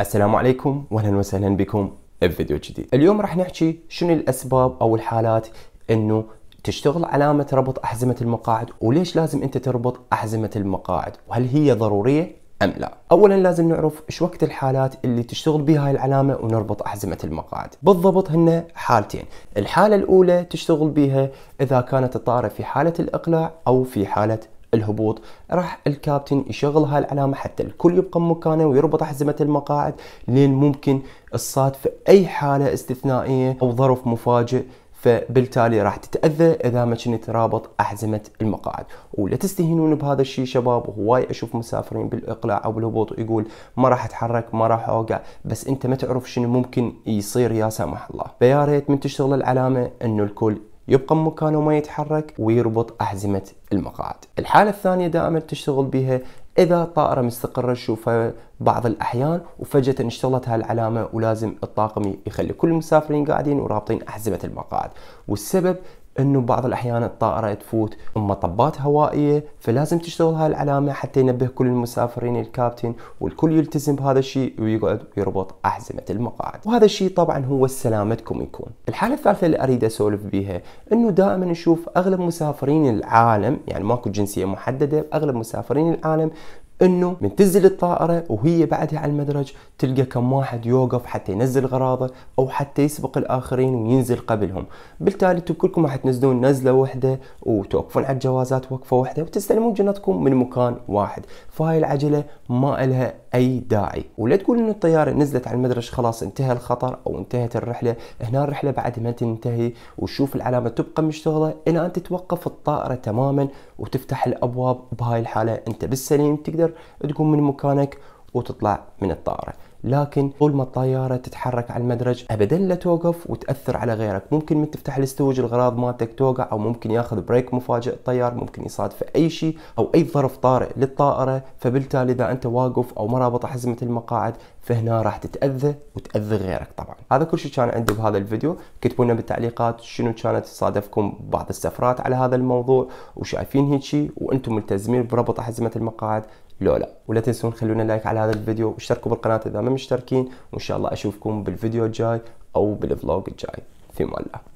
السلام عليكم واهلا وسهلا بكم بفيديو جديد اليوم راح نحكي شنو الاسباب او الحالات انه تشتغل علامة ربط أحزمة المقاعد وليش لازم أنت تربط أحزمة المقاعد وهل هي ضرورية أم لا أولا لازم نعرف شو وقت الحالات اللي تشتغل بها هاي العلامة ونربط أحزمة المقاعد بالضبط هن حالتين الحالة الأولى تشتغل بها إذا كانت الطائرة في حالة الإقلاع أو في حالة الهبوط راح الكابتن يشغل هاي العلامه حتى الكل يبقى مكانه ويربط حزمه المقاعد لين ممكن الصاد في اي حاله استثنائيه او ظرف مفاجئ فبالتالي راح تتاذى اذا ما كنت رابط احزمه المقاعد ولا تستهينون بهذا الشيء شباب وهواي اشوف مسافرين بالاقلاع او بالهبوط يقول ما راح اتحرك ما راح اوقع بس انت ما تعرف شنو ممكن يصير يا سامح الله فيا ريت من تشتغل العلامه انه الكل يبقى مكانه ما يتحرك ويربط أحزمة المقاعد الحالة الثانية دائما تشتغل بها إذا طائرة مستقرة تشوفها بعض الأحيان وفجأة اشتغلت هالعلامة ولازم الطاقم يخلي كل المسافرين قاعدين ورابطين أحزمة المقاعد والسبب انه بعض الاحيان الطائره تفوت مطبات هوائيه فلازم تشتغل هاي العلامه حتى ينبه كل المسافرين الكابتن والكل يلتزم بهذا الشيء ويقعد يربط احزمه المقاعد وهذا الشيء طبعا هو سلامتكم يكون الحاله الثالثه اللي اريد اسولف بيها انه دائما نشوف اغلب مسافرين العالم يعني ماكو جنسيه محدده اغلب مسافرين العالم انه من تنزل الطائره وهي بعدها على المدرج تلقى كم واحد يوقف حتى ينزل غراضه او حتى يسبق الاخرين وينزل قبلهم بالتالي انتم كلكم راح تنزلون نزله واحده وتوقفون على الجوازات وقفه واحده وتستلمون جنتكم من مكان واحد فهاي العجله ما لها اي داعي ولا تقول انه الطياره نزلت على المدرج خلاص انتهى الخطر او انتهت الرحله هنا الرحله بعد ما تنتهي وشوف العلامه تبقى مشتغله الى ان تتوقف الطائره تماما وتفتح الابواب بهاي الحاله انت بالسليم تقدر تقوم من مكانك وتطلع من الطائره لكن طول ما الطياره تتحرك على المدرج ابدا لا توقف وتاثر على غيرك ممكن من تفتح الاستوج الغراض مالتك توقع او ممكن ياخذ بريك مفاجئ الطيار ممكن يصادف اي شيء او اي ظرف طارئ للطائره فبالتالي اذا انت واقف او ما رابط حزمه المقاعد فهنا راح تتاذى وتاذى غيرك طبعا هذا كل شيء كان عندي بهذا الفيديو كتبوا لنا بالتعليقات شنو كانت تصادفكم بعض السفرات على هذا الموضوع وشايفين هيك شيء وانتم ملتزمين بربط حزمه المقاعد لولا ولا تنسون خلونا لايك على هذا الفيديو واشتركوا بالقناة إذا ما مشتركين وإن شاء الله أشوفكم بالفيديو الجاي أو بالفلوج الجاي في مولا الله